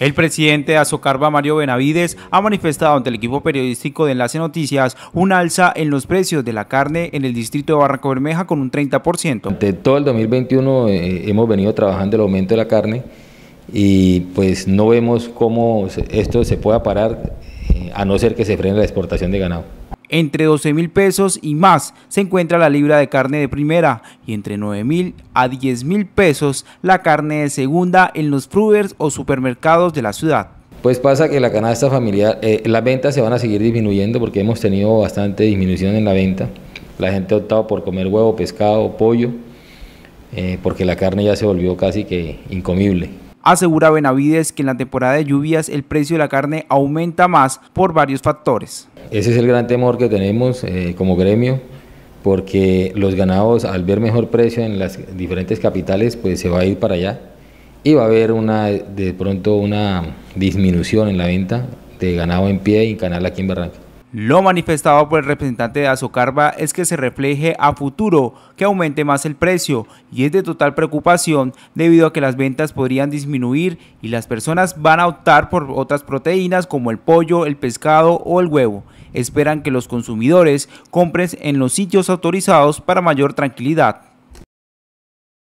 El presidente de Azocarba, Mario Benavides, ha manifestado ante el equipo periodístico de Enlace Noticias un alza en los precios de la carne en el distrito de Barranco Bermeja con un 30%. De todo el 2021 eh, hemos venido trabajando el aumento de la carne y pues no vemos cómo esto se pueda parar eh, a no ser que se frene la exportación de ganado. Entre 12 mil pesos y más se encuentra la libra de carne de primera y entre 9 mil a 10 mil pesos la carne de segunda en los fruvers o supermercados de la ciudad. Pues pasa que la canasta familiar, eh, las ventas se van a seguir disminuyendo porque hemos tenido bastante disminución en la venta. La gente ha optado por comer huevo, pescado, pollo, eh, porque la carne ya se volvió casi que incomible. Asegura Benavides que en la temporada de lluvias el precio de la carne aumenta más por varios factores. Ese es el gran temor que tenemos eh, como gremio, porque los ganados al ver mejor precio en las diferentes capitales, pues se va a ir para allá y va a haber una de pronto una disminución en la venta de ganado en pie y en canal aquí en Barranca. Lo manifestado por el representante de Azocarba es que se refleje a futuro que aumente más el precio y es de total preocupación debido a que las ventas podrían disminuir y las personas van a optar por otras proteínas como el pollo, el pescado o el huevo. Esperan que los consumidores compren en los sitios autorizados para mayor tranquilidad.